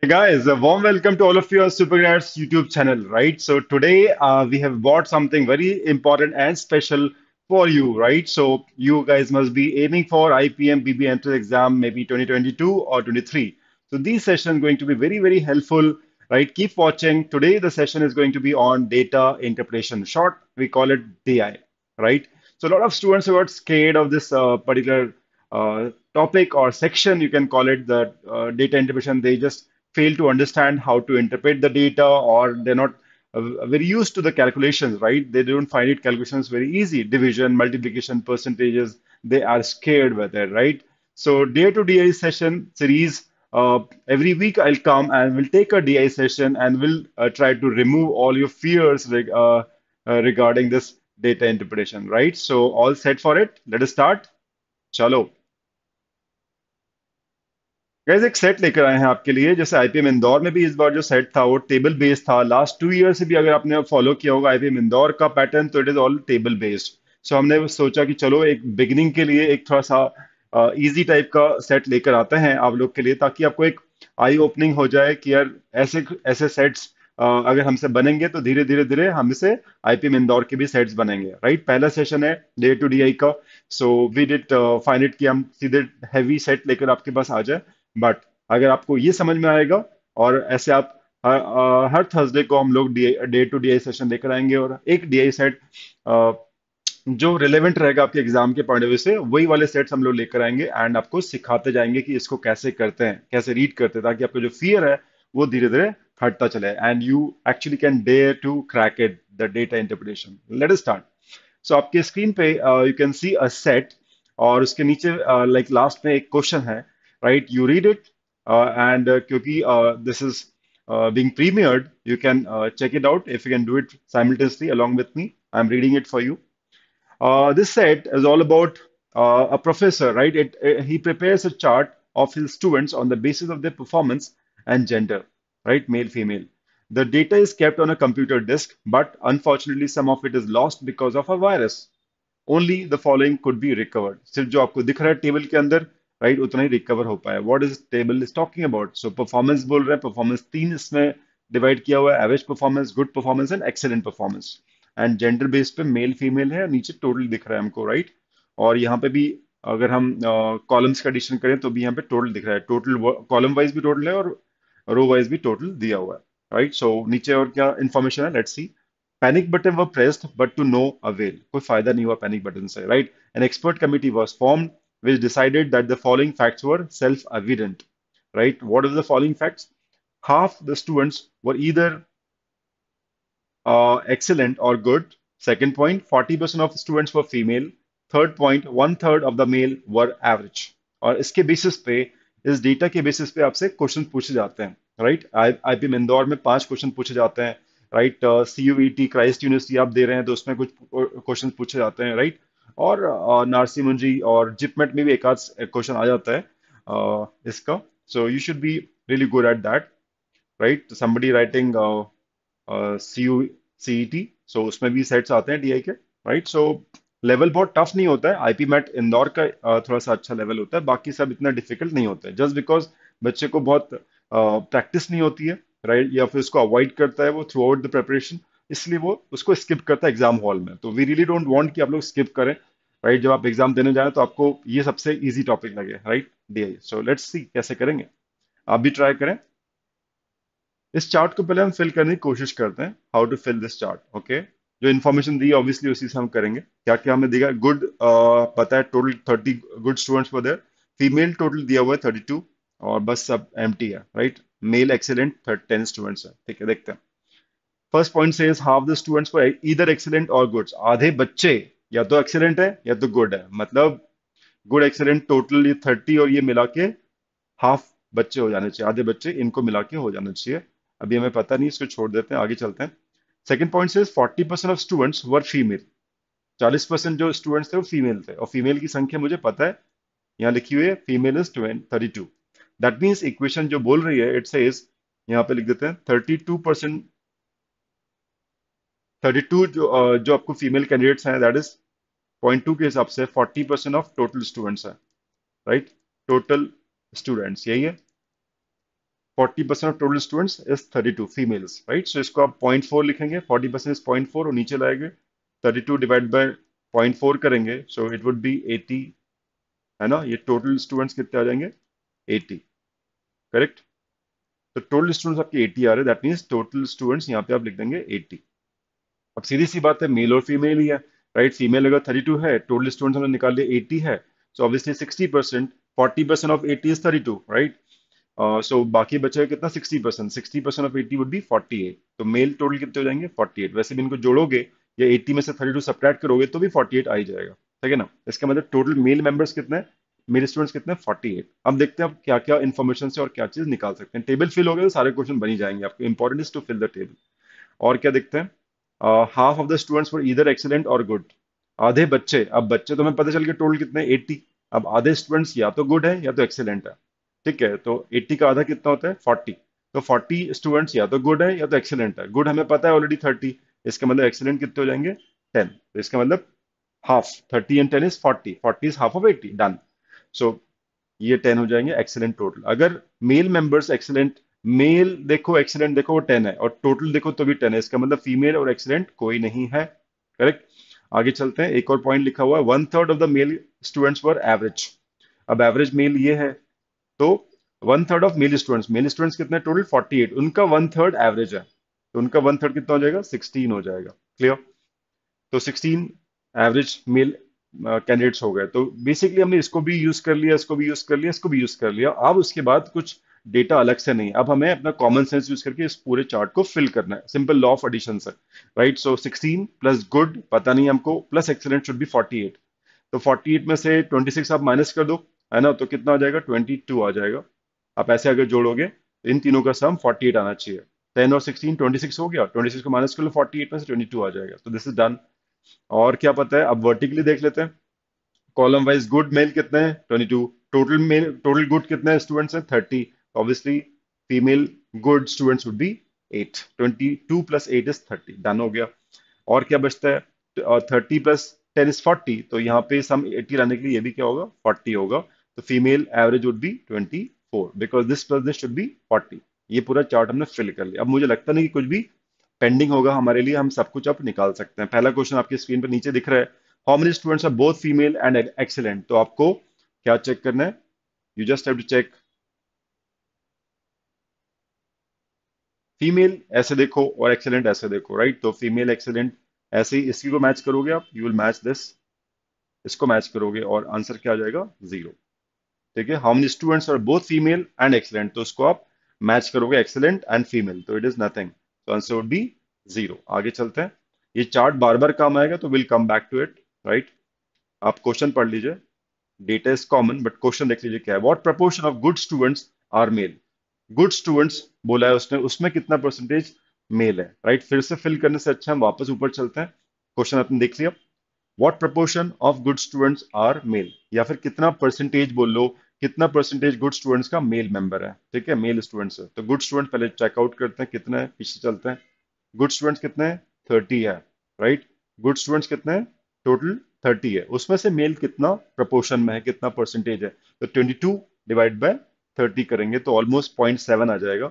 Hey guys, a warm welcome to all of you on Supergrads YouTube channel, right? So today uh, we have bought something very important and special for you, right? So you guys must be aiming for IPM BB entrance exam maybe 2022 or 23. So this session is going to be very, very helpful, right? Keep watching. Today the session is going to be on data interpretation. Short, we call it DI, right? So a lot of students are got scared of this uh, particular uh, topic or section, you can call it the uh, data interpretation, they just fail to understand how to interpret the data or they're not uh, very used to the calculations, right? They don't find it calculations very easy. Division, multiplication, percentages, they are scared with it, right? So day to DI session series, uh, every week I'll come and we'll take a DI session and we'll uh, try to remove all your fears reg uh, uh, regarding this data interpretation, right? So all set for it. Let us start. Chalo. Guys एक set लेकर आए हैं आपके लिए जैसे IPM Indore में भी इस बार जो सेट था वो टेबल बेस्ड था लास्ट टू ईयर से भी अगर आपने फॉलो किया होगा आईपीएम इंदौर का पैटर्न तो it is all table based so हमने सोचा कि चलो एक बिगिनिंग के लिए एक थोड़ा सा इजी टाइप का सेट लेकर आते हैं आप लोग के लिए ताकि आपको एक आई ओपनिंग हो जाए कि यार ऐसे ऐसे सेट्स अगर हमसे बनेंगे तो धीरे धीरे धीरे हम इसे आईपीएम इंदौर के भी सेट्स बनेंगे राइट पहला सेशन है डे टू डी आई का so we did find it कि हम सीधे हैवी सेट लेकर आपके पास आ जाए बट अगर आपको ये समझ में आएगा और ऐसे आप हर, हर थर्सडे को हम लोग day two D I session लेकर आएंगे और एक डी आई सेट जो रिलेवेंट रहेगा आपके एग्जाम के पॉइंट ऑफ व्यू से वही वाले सेट्स हम लोग लेकर आएंगे एंड आपको सिखाते जाएंगे कि इसको कैसे करते हैं कैसे रीड करते हैं ताकि आपका जो फियर है वो धीरे धीरे हटता चले and you actually can dare to crack it the data interpretation let is start so आपके स्क्रीन पे you can see a set और उसके नीचे लाइक uh, लास्ट like, में एक क्वेश्चन है right? You read it, uh, and uh, Kyoki, uh, this is being premiered. You can check it out if you can do it simultaneously along with me. I'm reading it for you. this set is all about a professor, right? It, it, he prepares a chart of his students on the basis of their performance and gender, right? Male, female. The data is kept on a computer disk, but unfortunately, some of it is lost because of a virus. Only the following could be recovered. सिर्फ जो आपको दिख रहा है table के अंदर right उतना ही recover हो पाया what is table is talking about so performance बोल रहे हैं परफॉर्मेंस तीन इसमें डिवाइड किया हुआ है average performance good performance and excellent performance and gender base पे मेल फीमेल है नीचे टोटल दिख रहा है हमको राइट और यहाँ पे भी अगर हम कॉलम्स का एडिशन करें तो भी यहाँ पे टोटल दिख रहा है टोटल कॉलम वाइज भी टोटल है और रो वाइज भी टोटल दिया हुआ है राइट सो नीचे और क्या इन्फॉर्मेशन है let's see panic button were pressed but to no avail कोई फायदा नहीं हुआ पैनिक बटन से right an expert committee was form which decided that the following facts were self-evident, right? What are the following facts? Half the students were either uh, excellent or good. Second point, 40% of the students were female. Third point, one third of the male were average. और इसके basis पे इस data के basis पे आपसे question पूछे जाते हैं राइट आई पी इंदौर में पांच क्वेश्चन पूछे जाते हैं right C U E T Christ University आप दे रहे हैं तो उसमें कुछ क्वेश्चन पूछे जाते हैं राइट और नारसी मुंजी और जिपमेट में भी एक आध क्वेश्चन आ जाता है इसका so you should be really good at that right somebody writing C U C E T so उसमें भी सेट्स आते हैं डीआई के राइट सो लेवल बहुत टफ नहीं होता है आईपी मैट इंदौर का थोड़ा सा अच्छा लेवल होता है बाकी सब इतना डिफिकल्ट नहीं होता है जस्ट बिकॉज बच्चे को बहुत प्रैक्टिस नहीं होती है राइट right? या फिर उसको अवॉइड करता है वो थ्रू आउट द प्रेपरेशन इसलिए वो उसको स्किप करता है एग्जाम हॉल में तो वी रियली डोंट वांट कि आप लोग स्किप करें राइट जब आप एग्जाम देने जाए तो आपको ये सबसे ईजी टॉपिक लगे right D so let's see कैसे करेंगे आप भी ट्राई करें इस चार्ट को पहले हम फिल करने की कोशिश करते हैं how to fill this chart okay जो इन्फॉर्मेशन दी है ऑब्वियसली उसी से हम करेंगे क्या क्या हमें दिखा गुड uh, पता है टोटल थर्टी गुड स्टूडेंट्स पर फीमेल टोटल दिया हुआ है थर्टी टू और बस सब एम है right male excellent ten students है ठीक है देखते हैं फर्स्ट पॉइंट से हाफ द स्टूडेंट्स फॉर इधर एक्सेलेंट और गुड्स आधे बच्चे या तो एक्सीलेंट है या तो गुड है मतलब गुड एक्सीलेंट टोटल ये थर्टी और ये मिला के हाफ बच्चे हो जाने चाहिए आधे बच्चे इनको मिला के हो जाना चाहिए अभी हमें पता नहीं इसको छोड़ देते हैं आगे चलते हैं सेकेंड पॉइंट से forty percent of students were female चालीस परसेंट जो स्टूडेंट्स थे वो फीमेल थे और फीमेल की संख्या मुझे पता है यहाँ लिखी हुई है female is thirty two that means equation जो बोल रही है इट सेज यहाँ पे लिख देते हैं thirty two percent thirty two जो जो आपको फीमेल कैंडिडेट्स हैं दैट इज पॉइंट टू के हिसाब से forty percent of total students हैं राइट टोटल स्टूडेंट्स यही है forty percent of total students is thirty two females right so इसको आप पॉइंट फोर लिखेंगे forty percent is point four और नीचे लाएंगे thirty two divide by point four करेंगे so it would be eighty है ना ये टोटल स्टूडेंट्स कितने आ जाएंगे एटी करेक्ट तो टोटल स्टूडेंट्स आपके एटी आ रहे हैं दैट मीन्स टोटल स्टूडेंट्स यहाँ पे आप लिख देंगे एटी अब सीधी सी बात है मेल और फीमेल ही है राइट फीमेल अगर थर्टी टू है टोटल स्टूडेंट्स हमने निकाल लिया एट्टी है so obviously sixty percent forty percent of eighty is thirty two right so बाकी बचा है कितना sixty percent sixty percent of eighty would be forty eight तो मेल टोटल कितने हो जाएंगे फोर्टी एट वैसे भी इनको जोड़ोगे या एट्टी में से थर्टी टू सप्रैक्ट करोगे तो भी फोर्टी एट आ ही जाएगा ठीक है ना इसका मतलब टोटल मेल मेंबर्स कितने मेल मेरे स्टूडेंट्स कितने फोर्टी एट अब देखते हैं आप क्या क्या इन्फॉर्मेशन से और क्या चीज निकाल सकते हैं टेबल फिल हो गए तो सारे क्वेश्चन बनी जाएंगे आपको important is to fill the table और क्या देखते हैं half of the students for इधर एक्सेलेंट और गुड आधे बच्चे अब बच्चे तो हमें पता चल गया टोटल कितने 80 अब आधे स्टूडेंट्स या तो गुड है या तो एक्सेलेंट है ठीक है तो 80 का आधा कितना होता है 40 तो 40 स्टूडेंट्स या तो गुड है या तो एक्सेलेंट है गुड हमें पता है ऑलरेडी 30 इसका मतलब एक्सेलेंट कितने हो जाएंगे 10 तो इसका मतलब half 30 and 10 is 40 40 is half of 80 done so ये 10 हो जाएंगे एक्सेलेंट टोटल अगर मेल मेंबर्स एक्सेलेंट मेल देखो एक्सीडेंट देखो वो टेन है और टोटल देखो तो भी टेन है इसका मतलब फीमेल और एक्सीडेंट कोई नहीं है करेक्ट आगे चलते हैं एक और पॉइंट लिखा हुआ है one third of the male students were average अब एवरेज मेल ये है तो one third of male students male students कितने टोटल फोर्टी एट उनका वन थर्ड एवरेज है तो उनका वन थर्ड कितना हो जाएगा सिक्सटीन हो जाएगा क्लियर तो सिक्सटीन एवरेज मेल कैंडिडेट्स हो गए तो बेसिकली हमने इसको भी यूज कर लिया इसको भी यूज कर लिया इसको भी यूज कर लिया अब उसके बाद कुछ डेटा अलग से नहीं अब हमें अपना कॉमन सेंस यूज करके इस पूरे चार्ट को फिल करना है simple law of addition sir right so 16 plus good पता नहीं हमको प्लस एक्सेलेंट शुड बी 48 तो 48 में से 26 आप माइनस कर दो है ना तो कितना आ जाएगा 22 आ जाएगा आप ऐसे अगर जोड़ोगे तो इन तीनों का सम 48 आना चाहिए टेन और सिक्सटीन ट्वेंटी हो गया ट्वेंटी को माइनस कर लो फोर्टी में से ट्वेंटी आ जाएगा तो दिस इज डन और क्या पता है अब वर्टिकली देख लेते हैं कॉलम वाइज गुड मेल कितने हैं twenty two total male total good कितने स्टूडेंट्स हैं thirty obviously female good students would be 8 22 plus 8 is 30 done हो गया और क्या बचता है और 30 प्लस 10 इज 40 तो यहाँ पे सम 80 लाने के लिए ये भी क्या होगा 40 होगा तो female average would be 24 because this plus this should be 40 ये पूरा चार्ट हमने फिल कर लिया अब मुझे लगता नहीं कि कुछ भी पेंडिंग होगा हमारे लिए हम सब कुछ अब निकाल सकते हैं पहला क्वेश्चन आपकी स्क्रीन पर नीचे दिख रहा है how many students are both female and excellent तो आपको क्या चेक करना है you just have to check female ऐसे देखो और एक्सेलेंट ऐसे देखो राइट तो फीमेल एक्सेलेंट ऐसे ही इसी को मैच करोगे आप यू विल मैच दिस इसको मैच करोगे और आंसर क्या आ जाएगा जीरो ठीक है how many students are both female and excellent तो इसको आप मैच करोगे एक्सेलेंट एंड फीमेल तो इट इज नथिंग तो आंसर वुड बी जीरो आगे चलते हैं ये चार्ट बार बार काम आएगा तो will come back to it right आप क्वेश्चन पढ़ लीजिए data is common but question देख लीजिए क्या है what proportion of good students are male good students बोला है उसने उसमें कितना परसेंटेज मेल है राइट right? फिर से फिल करने से अच्छा हम वापस ऊपर चलते हैं क्वेश्चन आपने देख लिया what proportion of good students are male या फिर कितना परसेंटेज बोल लो कितना परसेंटेज गुड स्टूडेंट्स का मेल मेंबर है ठीक है मेल स्टूडेंट्स है तो गुड स्टूडेंट पहले चेकआउट करते हैं कितना है पीछे चलते हैं गुड स्टूडेंट्स कितने हैं थर्टी है राइट गुड स्टूडेंट्स कितने हैं टोटल थर्टी है उसमें से मेल कितना प्रपोर्शन में है कितना परसेंटेज है तो twenty two divide by thirty करेंगे तो ऑलमोस्ट पॉइंट सेवन आ जाएगा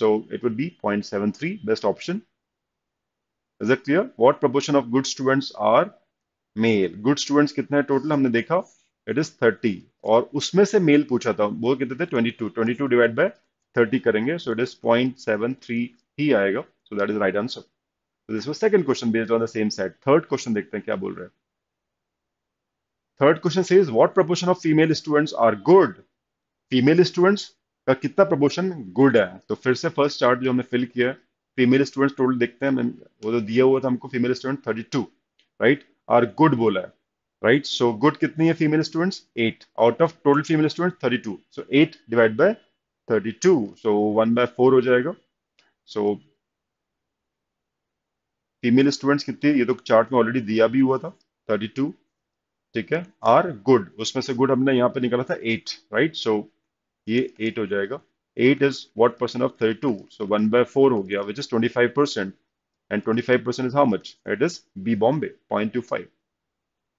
so it would be point seven three best option is it clear what proportion of good students are male good students कितने टोटल हमने देखा it is thirty और उसमें से मेल पूछा था वो कितने थे twenty two twenty two divide by thirty करेंगे so it is point seven three ही आएगा so that is right answer this was second question based on the same set third question देखते हैं क्या बोल रहे हैं third question says what proportion ऑफ female students are good female students का कितना प्रमोशन गुड है तो फिर से फर्स्ट चार्ट जो हमने फिल किया फीमेल स्टूडेंट्स टोटल देखते हैं वो जो दिया हुआ था हमको female student thirty two right और गुड बोला है राइट सो गुड कितनी है female students eight out of total female student thirty two so eight divide by thirty two so one by four हो जाएगा सो फीमेल स्टूडेंट्स कितनी ये तो चार्ट में ऑलरेडी दिया भी हुआ था थर्टी टू ठीक है आर गुड उसमें से गुड हमने यहाँ पे निकाला था एट राइट सो ये एट हो जाएगा eight is what percent of thirty two so one by four हो गया which is twenty five percent and twenty five percent is how much it is be बॉम्बे पॉइंट टू फाइव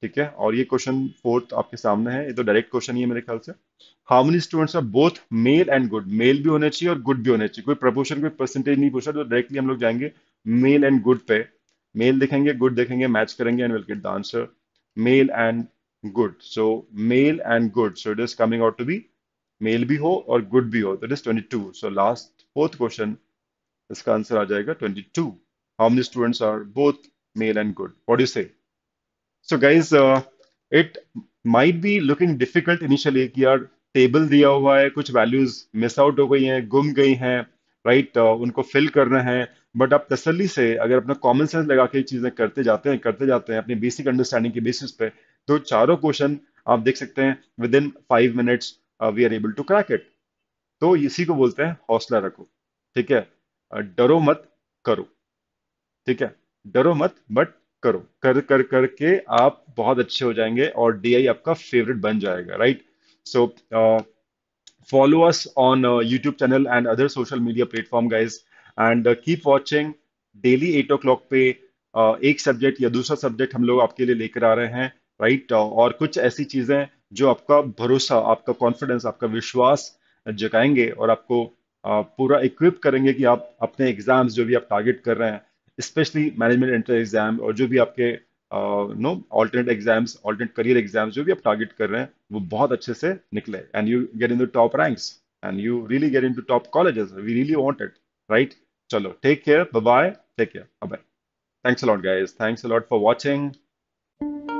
ठीक है और ये क्वेश्चन फोर्थ आपके सामने है ये तो डायरेक्ट क्वेश्चन ही है मेरे ख्याल से how many students are both male and good male भी होने चाहिए और गुड भी होने चाहिए कोई प्रपोर्शन कोई परसेंटेज नहीं पूछा तो डायरेक्टली हम लोग जाएंगे मेल एंड गुड पे मेल देखेंगे गुड देखेंगे मैच करेंगे and will get the answer male and good so male and good so it is coming out to be male भी हो और गुड भी हो तो is twenty two so last fourth question इसका आंसर आ जाएगा twenty two how many students are both male and good what you say so guys it might be looking difficult initially कि यार टेबल दिया हुआ है कुछ वैल्यूज मिस आउट हो गई हैं गुम गई हैं राइट right? uh, उनको फिल करना है बट आप तसली से अगर अपना कॉमन सेंस लगा के चीज़ें करते जाते हैं करते जाते हैं अपनी बेसिक अंडरस्टैंडिंग के बेसिस पे तो चारों क्वेश्चन आप देख सकते हैं within five minutes we are able to crack it तो इसी को बोलते हैं हौसला रखो ठीक है uh, डरो मत करो ठीक है डरो मत बट करो कर कर करके आप बहुत अच्छे हो जाएंगे और डी आपका फेवरेट बन जाएगा right so follow us on YouTube channel and other social media platform guys and keep watching daily at o'clock पे uh, एक सब्जेक्ट या दूसरा सब्जेक्ट हम लोग आपके लिए लेकर आ रहे हैं राइट right? uh, और कुछ ऐसी चीज़ें जो आपका भरोसा आपका कॉन्फिडेंस आपका विश्वास जगाएंगे और आपको पूरा इक्विप करेंगे कि आप अपने एग्जाम्स जो भी आप टारगेट कर रहे हैं स्पेशली मैनेजमेंट एंटर एग्जाम और जो भी आपके no alternate exams alternate career exams जो भी आप टारगेट कर रहे हैं वो बहुत अच्छे से निकले and you get in the top ranks and you really get into top colleges we really want it right चलो take care bye take care bye thanks a lot guys thanks a lot for watching